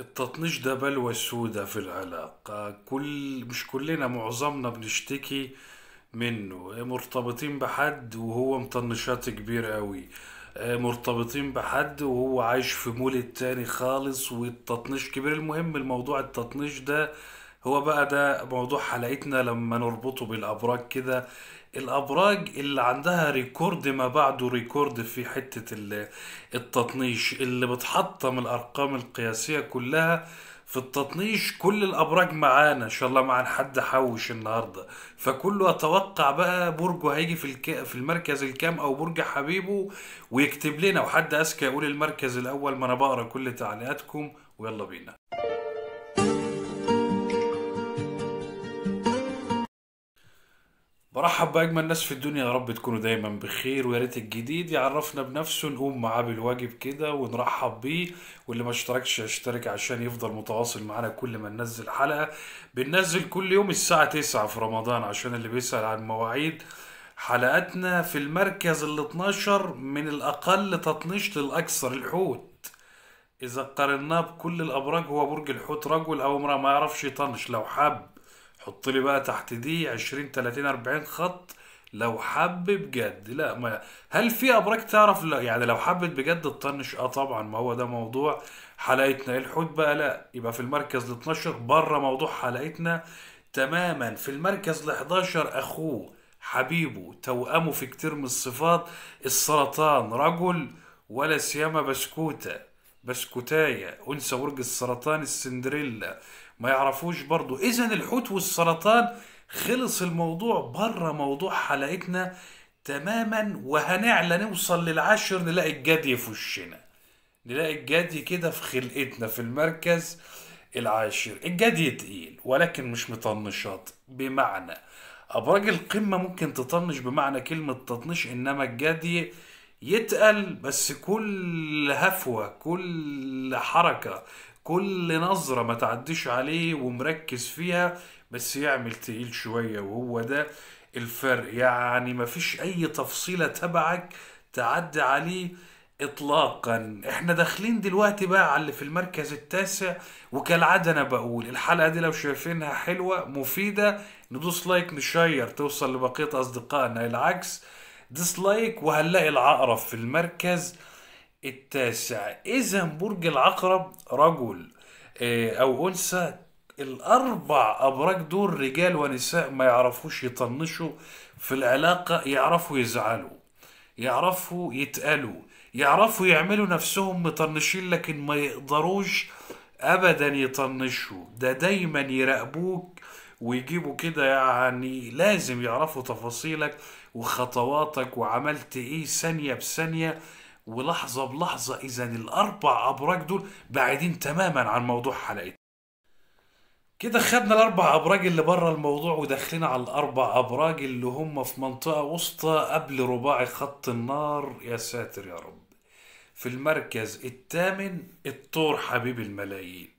التطنيش ده بلوى سودة في العلاقة كل مش كلنا معظمنا بنشتكي منه مرتبطين بحد وهو مطنشات كبير قوي مرتبطين بحد وهو عايش في مول التاني خالص والتطنيش كبير المهم الموضوع التطنيش ده هو بقى ده موضوع حلقتنا لما نربطه بالأبراج كده الابراج اللي عندها ريكورد ما بعده ريكورد في حته التطنيش اللي بتحطم الارقام القياسيه كلها في التطنيش كل الابراج معانا ان شاء الله معانا حد حوش النهارده فكله اتوقع بقى برجه هيجي في الك... في المركز الكام او برج حبيبه ويكتب لنا وحد اذكى يقول المركز الاول ما انا بقرا كل تعليقاتكم ويلا بينا برحب باجمل ناس في الدنيا يا رب تكونوا دايما بخير ويا ريت الجديد يعرفنا بنفسه نقوم معاه بالواجب كده ونرحب بيه واللي ما اشتركش يشترك عشان يفضل متواصل معانا كل ما ننزل حلقه بننزل كل يوم الساعه 9 في رمضان عشان اللي بيسال عن مواعيد حلقاتنا في المركز ال 12 من الاقل تطنيش للاكثر الحوت اذا قارناه بكل الابراج هو برج الحوت رجل او امراه ما يعرفش يطنش لو حب حط لي بقى تحت دي 20 30 40 خط لو حب بجد لا ما هل في ابراج تعرف لا يعني لو حبت بجد تطنش اه طبعا ما هو ده موضوع حلقتنا الحوت بقى لا يبقى في المركز ال 12 بره موضوع حلقتنا تماما في المركز ال 11 اخوه حبيبه توأمه في كتير من الصفات السرطان رجل ولا سيما بسكوته بسكوتاية أنثى ورق السرطان السندريلا ما يعرفوش برضو إذا الحوت والسرطان خلص الموضوع بره موضوع حلقتنا تماما وهنعلى نوصل للعشر نلاقي الجدي في وشنا نلاقي الجدي كده في خلقتنا في المركز العاشر الجدي تقيل ولكن مش مطنشات بمعنى أبراج القمة ممكن تطنش بمعنى كلمة تطنش إنما الجدي يتقل بس كل هفوة كل حركة كل نظرة ما تعديش عليه ومركز فيها بس يعمل تقيل شوية وهو ده الفرق يعني ما فيش أي تفصيلة تبعك تعدي عليه اطلاقا احنا داخلين دلوقتي بقى على اللي في المركز التاسع وكالعاده انا بقول الحلقه دي لو شايفينها حلوه مفيده ندوس لايك نشير توصل لبقيه اصدقائنا العكس ديسلايك وهنلاقي العقرب في المركز التاسع اذا برج العقرب رجل آه، او انثى الاربع ابراج دول رجال ونساء ما يعرفوش يطنشوا في العلاقه يعرفوا يزعلوا يعرفوا يتقالوا يعرفوا يعملوا نفسهم مطنشين لكن ما يقدروش ابدا يطنشوا ده دايما يراقبوك ويجيبوا كده يعني لازم يعرفوا تفاصيلك وخطواتك وعملت ايه ثانيه بثانيه ولحظه بلحظه اذا الاربع ابراج دول بعيدين تماما عن موضوع حلقتنا كده خدنا الاربع ابراج اللي بره الموضوع وداخلين على الاربع ابراج اللي هم في منطقه وسطى قبل رباعي خط النار يا ساتر يا رب في المركز الثامن الطور حبيب الملايين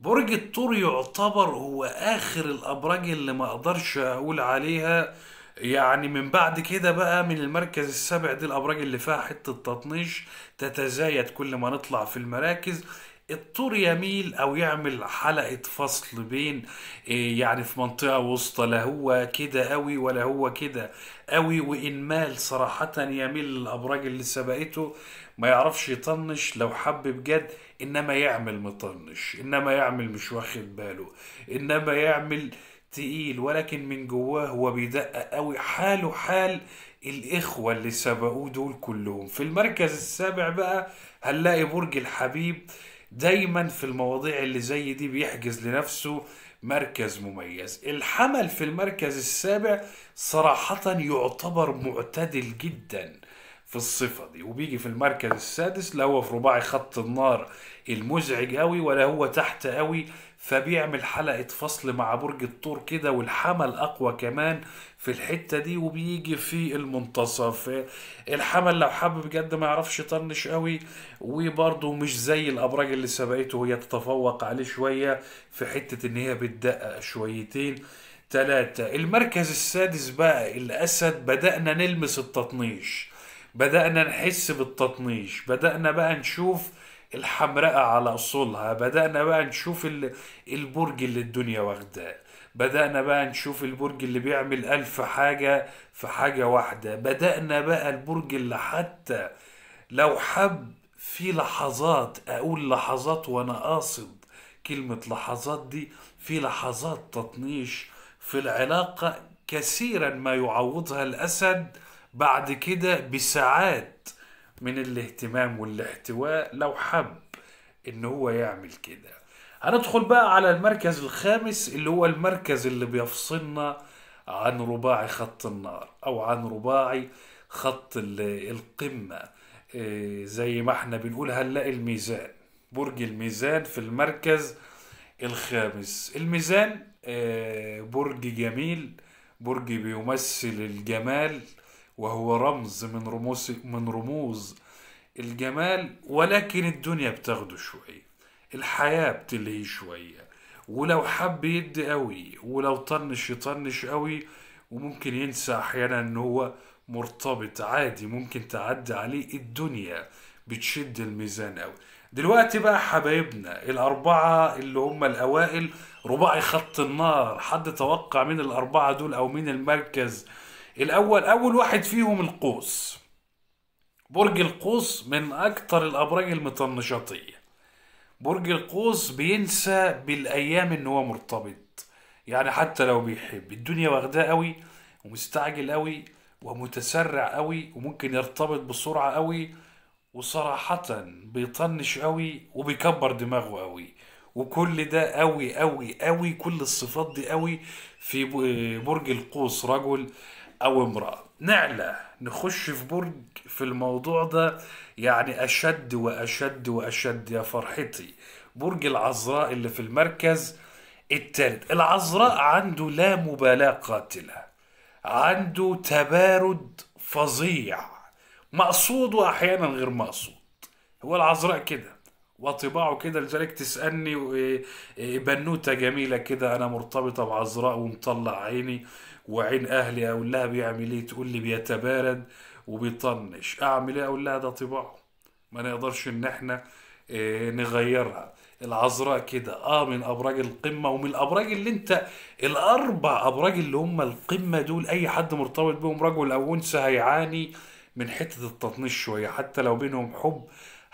برج الثور يعتبر هو اخر الابراج اللي ما اقدرش اقول عليها يعني من بعد كده بقى من المركز السابع دي الابراج اللي فيها حته تطنيش تتزايد كل ما نطلع في المراكز اضطر يميل او يعمل حلقه فصل بين آه، يعني في منطقه وسطى لا هو كده قوي ولا هو كده قوي وان مال صراحه يميل للابراج اللي سبقته ما يعرفش يطنش لو حب بجد انما يعمل مطنش انما يعمل مش واخد باله انما يعمل تقيل ولكن من جواه هو بيدقق قوي حاله حال الإخوة اللي سبقوه دول كلهم في المركز السابع بقى هنلاقي برج الحبيب دايما في المواضيع اللي زي دي بيحجز لنفسه مركز مميز الحمل في المركز السابع صراحة يعتبر معتدل جدا في الصفة دي وبيجي في المركز السادس لا هو في رباعي خط النار المزعج قوي ولا هو تحت قوي فبيعمل حلقة فصل مع برج الطور كده والحمل أقوى كمان في الحتة دي وبيجي في المنتصف الحمل لو حب بجد ما يعرفش يطنش قوي وبرضه مش زي الأبراج اللي سبقته هي تتفوق عليه شوية في حتة إن هي بتدقق شويتين تلاتة المركز السادس بقى الأسد بدأنا نلمس التطنيش بدأنا نحس بالتطنيش بدأنا بقى نشوف الحمرقة على أصولها بدأنا بقى نشوف البرج اللي الدنيا واخداه بدأنا بقى نشوف البرج اللي بيعمل ألف حاجة في حاجة واحدة بدأنا بقى البرج اللي حتى لو حب في لحظات أقول لحظات وأنا قاصد كلمة لحظات دي في لحظات تطنيش في العلاقة كثيرا ما يعوضها الأسد بعد كده بساعات من الاهتمام والاحتواء لو حب ان هو يعمل كده هندخل بقى على المركز الخامس اللي هو المركز اللي بيفصلنا عن رباعي خط النار او عن رباعي خط القمة آه، زي ما احنا بنقول هنلاقي الميزان برج الميزان في المركز الخامس الميزان آه، برج جميل برج بيمثل الجمال وهو رمز من رموز من رموز الجمال ولكن الدنيا بتاخده شويه الحياه بتلهيه شويه ولو حب يدي قوي ولو طنش يطنش قوي وممكن ينسى احيانا ان هو مرتبط عادي ممكن تعدي عليه الدنيا بتشد الميزان قوي دلوقتي بقى حبايبنا الأربعة اللي هم الأوائل رباعي خط النار حد توقع مين الأربعة دول أو مين المركز الأول أول واحد فيهم القوس برج القوس من أكتر الأبراج المطنشاطية برج القوس بينسى بالأيام إن هو مرتبط يعني حتى لو بيحب الدنيا واخداه قوي ومستعجل قوي ومتسرع قوي وممكن يرتبط بسرعة قوي وصراحة بيطنش قوي وبيكبر دماغه قوي وكل ده قوي قوي قوي كل الصفات دي قوي في برج القوس رجل او امراه نعلى نخش في برج في الموضوع ده يعني اشد واشد واشد يا فرحتي برج العذراء اللي في المركز الثالث العذراء عنده لا مبالاه قاتله عنده تبارد فظيع مقصود واحيانا غير مقصود هو العذراء كده وطباعه كده لذلك تسألني إيه، إيه، بنوتة جميلة كده أنا مرتبطة بعذراء ومطلع عيني وعين أهلي أقول لها بيعمل إيه تقول لي بيتبارد وبيطنش أعمل إيه أقول لها ده طباعه ما نقدرش إن إحنا إيه، نغيرها العذراء كده اه من ابراج القمه ومن الابراج اللي انت الاربع ابراج اللي هم القمه دول اي حد مرتبط بهم رجل او انثى هيعاني من حته التطنيش شويه حتى لو بينهم حب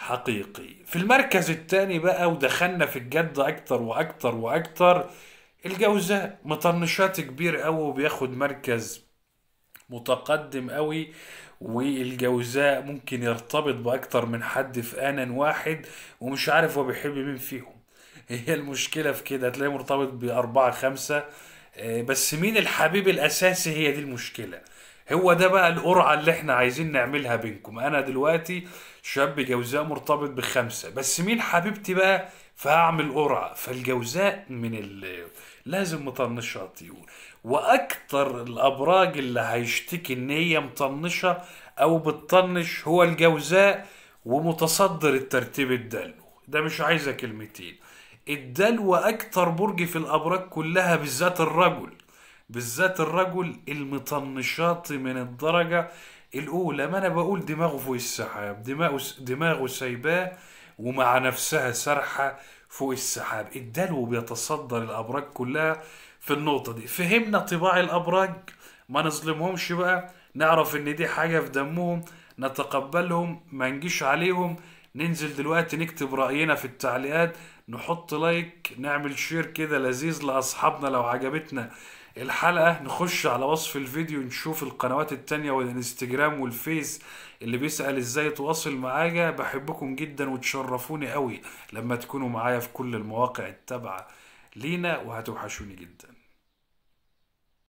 حقيقي في المركز الثاني بقى ودخلنا في الجد اكتر واكتر واكتر الجوزاء مطنشات كبير قوي وبياخد مركز متقدم قوي والجوزاء ممكن يرتبط باكتر من حد في ان واحد ومش عارف هو بيحب مين فيهم هي المشكلة في كده هتلاقيه مرتبط بأربعة خمسة آه، بس مين الحبيب الأساسي هي دي المشكلة هو ده بقى القرعه اللي احنا عايزين نعملها بينكم انا دلوقتي شاب جوزاء مرتبط بخمسه بس مين حبيبتي بقى فهعمل قرعه فالجوزاء من اللي لازم مطنشه طيور واكتر الابراج اللي هيشتكي ان هي مطنشه او بتطنش هو الجوزاء ومتصدر الترتيب الدلو ده مش عايزه كلمتين الدلو اكتر برج في الابراج كلها بالذات الرجل بالذات الرجل المطنشات من الدرجة الأولى ما أنا بقول دماغه فوق السحاب دماغه دماغه سايباه ومع نفسها سرحة فوق السحاب الدلو بيتصدر الأبراج كلها في النقطة دي فهمنا طباع الأبراج ما نظلمهمش بقى نعرف إن دي حاجة في دمهم نتقبلهم ما نجيش عليهم ننزل دلوقتي نكتب رأينا في التعليقات نحط لايك نعمل شير كده لذيذ لأصحابنا لو عجبتنا الحلقة نخش على وصف الفيديو نشوف القنوات التانية والانستجرام والفيس اللي بيسأل ازاي تواصل معايا بحبكم جدا وتشرفوني قوي لما تكونوا معايا في كل المواقع التابعة لينا وهتوحشوني جدا